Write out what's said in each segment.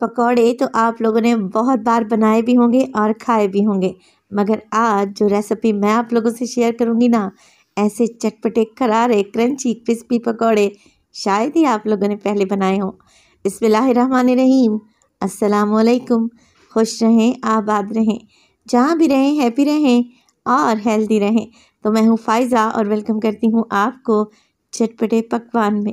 पकौड़े तो आप लोगों ने बहुत बार बनाए भी होंगे और खाए भी होंगे मगर आज जो रेसिपी मैं आप लोगों से शेयर करूँगी ना ऐसे चटपटे करारे क्रंची क्रिस्पी पकौड़े शायद ही आप लोगों ने पहले बनाए हों बसमीम असलकुम खुश रहें आबाद रहें जहाँ भी रहें हैप्पी रहें और हेल्दी रहें तो मैं हूँ फ़ाइज़ा और वेलकम करती हूँ आपको चटपटे पकवान में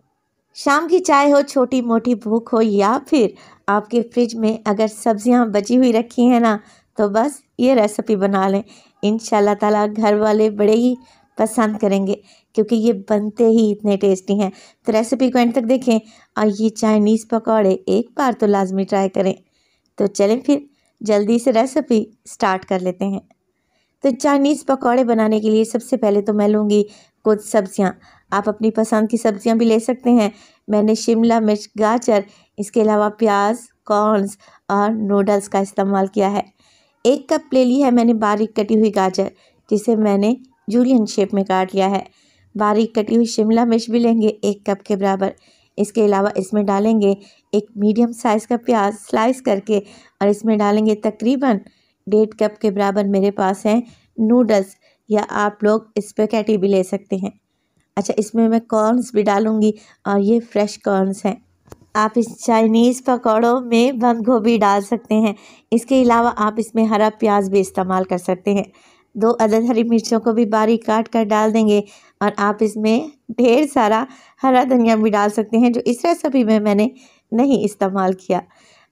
शाम की चाय हो छोटी मोटी भूख हो या फिर आपके फ्रिज में अगर सब्जियां बची हुई रखी हैं ना तो बस ये रेसिपी बना लें इन ताला घर वाले बड़े ही पसंद करेंगे क्योंकि ये बनते ही इतने टेस्टी हैं तो रेसिपी को एंड तक देखें और ये चाइनीज़ पकौड़े एक बार तो लाजमी ट्राई करें तो चलें फिर जल्दी से रेसिपी स्टार्ट कर लेते हैं तो चाइनीज़ पकौड़े बनाने के लिए सबसे पहले तो मैं लूँगी कुछ सब्ज़ियाँ आप अपनी पसंद की सब्जियां भी ले सकते हैं मैंने शिमला मिर्च गाजर इसके अलावा प्याज कॉर्नस और नूडल्स का इस्तेमाल किया है एक कप ले ली है मैंने बारीक कटी हुई गाजर जिसे मैंने जूलियन शेप में काट लिया है बारीक कटी हुई शिमला मिर्च भी लेंगे एक कप के बराबर इसके अलावा इसमें डालेंगे एक मीडियम साइज़ का प्याज स्लाइस करके और इसमें डालेंगे तकरीबन डेढ़ कप के बराबर मेरे पास हैं नूडल्स या आप लोग स्पेकेटी भी ले सकते हैं अच्छा इसमें मैं कॉर्नस भी डालूँगी और ये फ्रेश कॉर्नस हैं आप इस चाइनीज़ पकौड़ों में बंद गोभी डाल सकते हैं इसके अलावा आप इसमें हरा प्याज भी इस्तेमाल कर सकते हैं दो अदद हरी मिर्चों को भी बारीक काट कर डाल देंगे और आप इसमें ढेर सारा हरा धनिया भी डाल सकते हैं जो इस रेसिपी में मैंने नहीं इस्तेमाल किया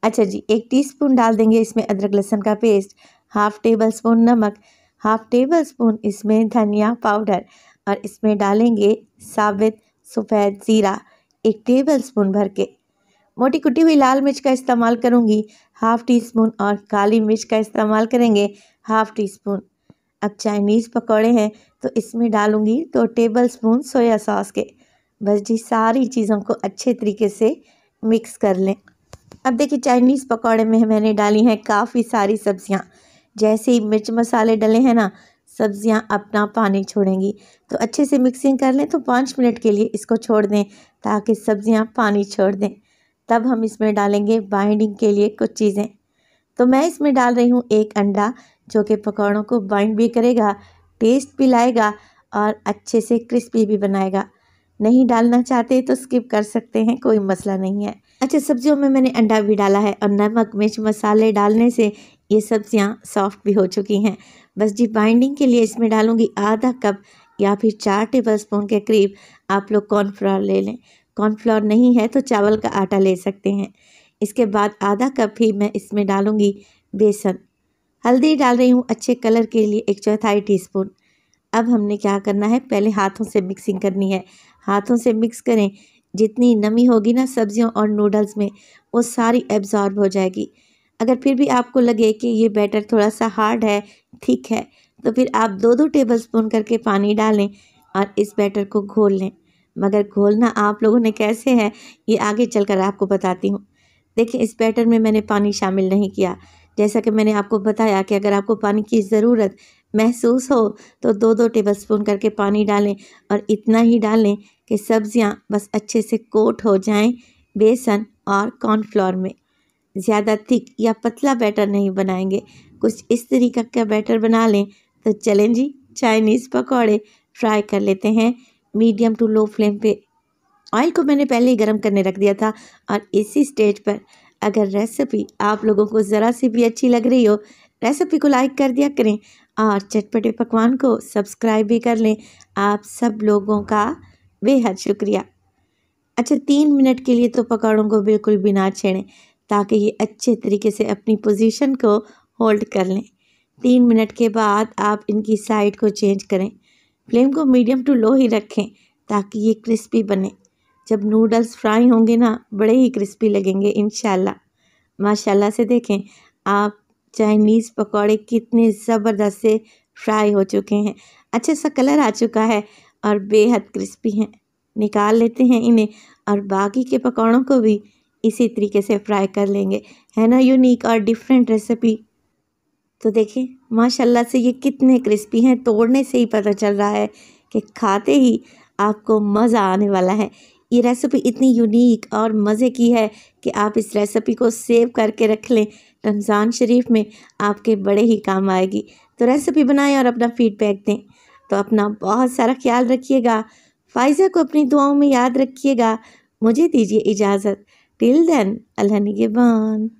अच्छा जी एक टीस्पून डाल देंगे इसमें अदरक लहसुन का पेस्ट हाफ़ टेबल स्पून नमक हाफ़ टेबल स्पून इसमें धनिया पाउडर और इसमें डालेंगे साबित सफ़ेद ज़ीरा एक टेबल स्पून भर के मोटी कुटी हुई लाल मिर्च का इस्तेमाल करूँगी हाफ़ टी स्पून और काली मिर्च का इस्तेमाल करेंगे हाफ़ टी स्पून अब चाइनीज़ पकौड़े हैं तो इसमें डालूँगी दो टेबल स्पून सोया सॉस के बस जी सारी चीज़ों को अच्छे तरीके से मिक्स कर लें अब देखिए चाइनीज़ पकौड़े में मैंने डाली हैं काफ़ी सारी सब्ज़ियाँ जैसे ही मिर्च मसाले डले हैं ना सब्ज़ियाँ अपना पानी छोड़ेंगी तो अच्छे से मिक्सिंग कर लें तो पाँच मिनट के लिए इसको छोड़ दें ताकि सब्ज़ियाँ पानी छोड़ दें तब हम इसमें डालेंगे बाइंडिंग के लिए कुछ चीज़ें तो मैं इसमें डाल रही हूँ एक अंडा जो कि पकौड़ों को बाइंड भी करेगा टेस्ट भी लाएगा और अच्छे से क्रिस्पी भी बनाएगा नहीं डालना चाहते तो स्किप कर सकते हैं कोई मसला नहीं है अच्छा सब्जियों में मैंने अंडा भी डाला है और नमक मिर्च मसाले डालने से ये सब्जियाँ सॉफ्ट भी हो चुकी हैं बस जी बाइंडिंग के लिए इसमें डालूंगी आधा कप या फिर चार टेबल स्पून के करीब आप लोग कॉर्नफ्लावर ले लें कॉर्नफ्लावर नहीं है तो चावल का आटा ले सकते हैं इसके बाद आधा कप ही मैं इसमें डालूँगी बेसन हल्दी डाल रही हूँ अच्छे कलर के लिए एक चौथाई स्पून अब हमने क्या करना है पहले हाथों से मिक्सिंग करनी है हाथों से मिक्स करें जितनी नमी होगी ना सब्जियों और नूडल्स में वो सारी एब्जॉर्ब हो जाएगी अगर फिर भी आपको लगे कि ये बैटर थोड़ा सा हार्ड है ठीक है तो फिर आप दो दो टेबल स्पून करके पानी डालें और इस बैटर को घोल लें मगर घोलना आप लोगों ने कैसे है ये आगे चलकर आपको बताती हूँ देखिए इस बैटर में मैंने पानी शामिल नहीं किया जैसा कि मैंने आपको बताया कि अगर आपको पानी की ज़रूरत महसूस हो तो दो दो टेबलस्पून करके पानी डालें और इतना ही डालें कि सब्ज़ियाँ बस अच्छे से कोट हो जाएं बेसन और कॉर्नफ्लोर में ज़्यादा थिक या पतला बैटर नहीं बनाएंगे कुछ इस तरीका का बैटर बना लें तो चलें जी चाइनीज़ पकौड़े फ्राई कर लेते हैं मीडियम टू लो फ्लेम पे ऑयल को मैंने पहले ही गर्म करने रख दिया था और इसी स्टेज पर अगर रेसिपी आप लोगों को ज़रा सी भी अच्छी लग रही हो रेसिपी को लाइक कर दिया करें और चटपटे पकवान को सब्सक्राइब भी कर लें आप सब लोगों का बेहद शुक्रिया अच्छा तीन मिनट के लिए तो पकौड़ों को बिल्कुल बिना छेड़ें ताकि ये अच्छे तरीके से अपनी पोजीशन को होल्ड कर लें तीन मिनट के बाद आप इनकी साइड को चेंज करें फ्लेम को मीडियम टू लो ही रखें ताकि ये क्रिस्पी बने जब नूडल्स फ्राई होंगे ना बड़े ही क्रिस्पी लगेंगे इन माशाल्लाह से देखें आप चाइनीज़ पकौड़े कितने ज़बरदस्त से फ्राई हो चुके हैं अच्छा सा कलर आ चुका है और बेहद क्रिस्पी हैं निकाल लेते हैं इन्हें और बाकी के पकौड़ों को भी इसी तरीके से फ्राई कर लेंगे है ना यूनिक और डिफरेंट रेसिपी तो देखिए माशाल्लाह से ये कितने क्रिस्पी हैं तोड़ने से ही पता चल रहा है कि खाते ही आपको मज़ा आने वाला है ये रेसिपी इतनी यूनिक और मज़े की है कि आप इस रेसिपी को सेव करके रख लें रमज़ान शरीफ में आपके बड़े ही काम आएगी तो रेसिपी बनाएं और अपना फ़ीडबैक दें तो अपना बहुत सारा ख्याल रखिएगा फ़ाइज़ा को अपनी दुआओं में याद रखिएगा मुझे दीजिए इजाज़त Till then, alhamdulillah.